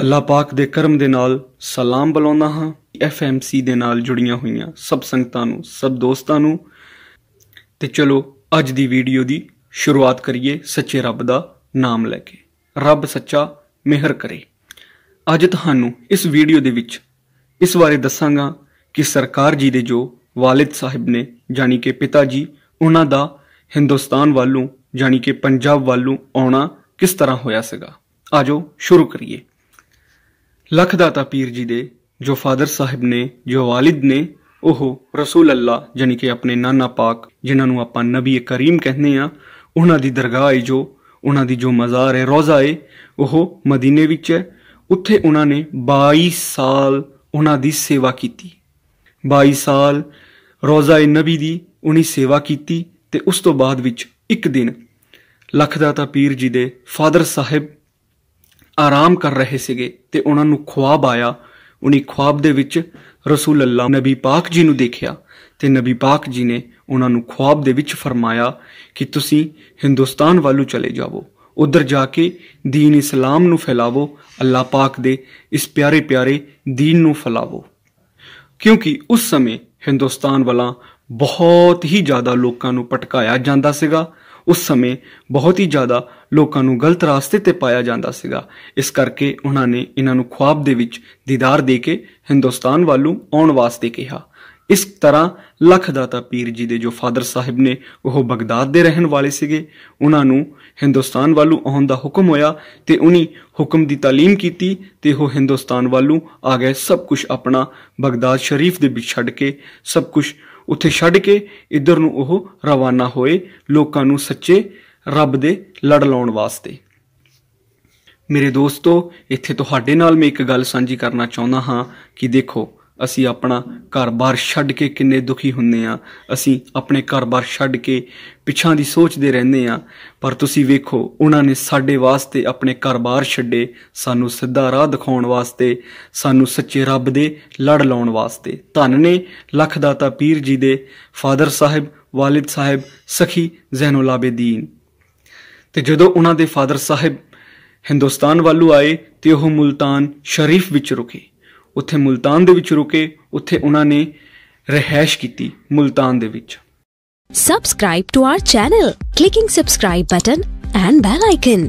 ਅੱਲਾਹ ਪਾਕ ਦੇ ਕਰਮ ਦੇ ਨਾਲ ਸਲਾਮ ਬੁਲਾਉਂਦਾ ਹਾਂ ਐਫ ਐਮ ਸੀ ਦੇ ਨਾਲ ਜੁੜੀਆਂ ਹੋਈਆਂ ਸਭ ਸੰਗਤਾਂ ਨੂੰ ਸਭ ਦੋਸਤਾਂ ਨੂੰ ਤੇ ਚਲੋ ਅੱਜ ਦੀ ਵੀਡੀਓ ਦੀ ਸ਼ੁਰੂਆਤ ਕਰੀਏ ਸੱਚੇ ਰੱਬ ਦਾ ਨਾਮ ਲੈ ਕੇ ਰੱਬ ਸੱਚਾ ਮਿਹਰ ਕਰੇ ਅੱਜ ਤੁਹਾਨੂੰ ਇਸ ਵੀਡੀਓ ਦੇ ਵਿੱਚ ਇਸ ਬਾਰੇ ਦੱਸਾਂਗਾ ਕਿ ਸਰਕਾਰ ਜੀ ਦੇ ਜੋ ਵਾਲਿਦ ਸਾਹਿਬ ਨੇ ਜਾਨੀ ਕਿ ਪਿਤਾ ਜੀ ਉਹਨਾਂ ਦਾ ਹਿੰਦੁਸਤਾਨ ਵੱਲੋਂ ਜਾਨੀ ਕਿ ਪੰਜਾਬ ਵੱਲੋਂ ਆਉਣਾ ਕਿਸ ਤਰ੍ਹਾਂ ਹੋਇਆ ਸੀਗਾ ਆਜੋ ਸ਼ੁਰੂ ਕਰੀਏ ਲਖਦਾਤਾ ਪੀਰ ਜੀ ਦੇ ਜੋ ਫਾਦਰ ਸਾਹਿਬ ਨੇ ਜੋ ਵਾਲਿਦ ਨੇ ਉਹ ਰਸੂਲ ਅੱਲਾ ਜਾਨੀ ਕਿ ਆਪਣੇ ਨਾਨਾ ਪਾਕ ਜਿਨ੍ਹਾਂ ਨੂੰ ਆਪਾਂ ਨਬੀ ਕਰੀਮ ਕਹਿੰਦੇ ਆ ਉਹਨਾਂ ਦੀ ਦਰਗਾਹ ਹੈ ਜੋ ਉਹਨਾਂ ਦੀ ਜੋ ਮਜ਼ਾਰ ਹੈ ਰੋਜ਼ਾ ਹੈ ਉਹ ਮਦੀਨੇ ਵਿੱਚ ਹੈ ਉੱਥੇ ਉਹਨਾਂ ਨੇ 22 ਸਾਲ ਉਹਨਾਂ ਦੀ ਸੇਵਾ ਕੀਤੀ 22 ਸਾਲ ਰੋਜ਼ਾ ਨਬੀ ਦੀ ਉਹਨੀ ਸੇਵਾ ਕੀਤੀ ਤੇ ਉਸ ਤੋਂ ਬਾਅਦ ਵਿੱਚ ਇੱਕ ਦਿਨ ਲਖਦਾਤਾ ਪੀਰ ਜੀ ਦੇ ਫਾਦਰ ਸਾਹਿਬ ਆਰਾਮ ਕਰ ਰਹੇ ਸੀਗੇ ਤੇ ਉਹਨਾਂ ਨੂੰ ਖੁਆਬ ਆਇਆ ਉਨੀ ਖੁਆਬ ਦੇ ਵਿੱਚ ਰਸੂਲ ਅੱਲਾ ਨਬੀ ਪਾਕ ਜੀ ਨੂੰ ਦੇਖਿਆ ਤੇ ਨਬੀ ਪਾਕ ਜੀ ਨੇ ਉਹਨਾਂ ਨੂੰ ਖੁਆਬ ਦੇ ਵਿੱਚ ਫਰਮਾਇਆ ਕਿ ਤੁਸੀਂ ਹਿੰਦੁਸਤਾਨ ਵੱਲੋਂ ਚਲੇ ਜਾਵੋ ਉਧਰ ਜਾ ਕੇ دین ਇਸਲਾਮ ਨੂੰ ਫੈਲਾਵੋ ਅੱਲਾ ਪਾਕ ਦੇ ਇਸ ਪਿਆਰੇ ਪਿਆਰੇ دین ਨੂੰ ਫੈਲਾਵੋ ਕਿਉਂਕਿ ਉਸ ਸਮੇਂ ਹਿੰਦੁਸਤਾਨ ਵਾਲਾ ਬਹੁਤ ਹੀ ਜ਼ਿਆਦਾ ਲੋਕਾਂ ਨੂੰ ਪਟਕਾਇਆ ਜਾਂਦਾ ਸੀਗਾ ਉਸ ਸਮੇਂ ਬਹੁਤ ਹੀ ਜ਼ਿਆਦਾ ਲੋਕਾਂ ਨੂੰ ਗਲਤ ਰਾਸਤੇ ਤੇ ਪਾਇਆ ਜਾਂਦਾ ਸੀਗਾ ਇਸ ਕਰਕੇ ਉਹਨਾਂ ਨੇ ਇਹਨਾਂ ਨੂੰ ਖੁਆਬ ਦੇ ਵਿੱਚ ਦੀਦਾਰ ਦੇ ਕੇ ਹਿੰਦੁਸਤਾਨ ਵੱਲੋਂ ਆਉਣ ਵਾਸਤੇ ਕਿਹਾ ਇਸ ਤਰ੍ਹਾਂ ਲਖਦਾਤਾ ਪੀਰ ਜੀ ਦੇ ਜੋ ਫਾਦਰ ਸਾਹਿਬ ਨੇ ਉਹ ਬਗਦਾਦ ਦੇ ਰਹਿਣ ਵਾਲੇ ਸੀਗੇ ਉਹਨਾਂ ਨੂੰ ਹਿੰਦੁਸਤਾਨ ਵੱਲੋਂ ਆਉਣ ਦਾ ਹੁਕਮ ਹੋਇਆ ਤੇ ਉਨੀ ਹੁਕਮ ਦੀ تعلیم ਕੀਤੀ ਤੇ ਉਹ ਹਿੰਦੁਸਤਾਨ ਵੱਲੋਂ ਆ ਗਏ ਸਭ ਕੁਝ ਆਪਣਾ ਬਗਦਾਦ ਸ਼ਰੀਫ ਦੇ ਵਿੱਚ ਛੱਡ ਕੇ ਸਭ ਕੁਝ ਉੱਥੇ ਛੱਡ ਕੇ ਇੱਧਰ ਨੂੰ ਉਹ ਰਵਾਨਾ ਹੋਏ ਲੋਕਾਂ ਨੂੰ ਸੱਚੇ ਰੱਬ ਦੇ ਲੜ ਲਾਉਣ ਵਾਸਤੇ ਮੇਰੇ ਦੋਸਤੋ ਇੱਥੇ ਤੁਹਾਡੇ ਨਾਲ ਮੈਂ ਇੱਕ ਗੱਲ ਸਾਂਝੀ ਕਰਨਾ ਚਾਹੁੰਦਾ ਹਾਂ ਕਿ ਦੇਖੋ ਅਸੀਂ ਆਪਣਾ ਘਰ-ਬਾਰ ਛੱਡ ਕੇ ਕਿੰਨੇ ਦੁਖੀ ਹੁੰਨੇ ਆ ਅਸੀਂ ਆਪਣੇ ਘਰ-ਬਾਰ ਛੱਡ ਕੇ ਪਿਛਾਂ ਦੀ ਸੋਚਦੇ ਰਹਿੰਦੇ ਆ ਪਰ ਤੁਸੀਂ ਵੇਖੋ ਉਹਨਾਂ ਨੇ ਸਾਡੇ ਵਾਸਤੇ ਆਪਣੇ ਘਰ-ਬਾਰ ਛੱਡੇ ਸਾਨੂੰ ਸਿੱਧਾ ਰਾਹ ਦਿਖਾਉਣ ਵਾਸਤੇ ਸਾਨੂੰ ਸੱਚੇ ਰੱਬ ਦੇ ਲੜ ਲਾਉਣ ਵਾਸਤੇ ਧੰਨ ਨੇ ਲਖ ਦਾਤਾ ਪੀਰ ਜੀ ਦੇ ਫਾਦਰ ਸਾਹਿਬ ਵਾਲਿਦ ਸਾਹਿਬ ਸਖੀ ਜ਼ੈਨੁਲ ਆਬਦੀਨ ਤੇ ਜਦੋਂ ਉਹਨਾਂ ਦੇ ਫਾਦਰ ਸਾਹਿਬ ਹਿੰਦੁਸਤਾਨ ਵੱਲੋਂ ਆਏ ਤੇ ਉਹ ਮੁਲਤਾਨ ਸ਼ਰੀਫ ਵਿੱਚ ਰੁਕੇ ਉੱਥੇ ਮੁਲਤਾਨ ਦੇ ਵਿੱਚ ਰੁਕੇ ਉੱਥੇ ਉਹਨਾਂ ਨੇ ਰਹਿائش ਕੀਤੀ ਮੁਲਤਾਨ ਦੇ ਵਿੱਚ subscribe to our channel clicking subscribe button and bell icon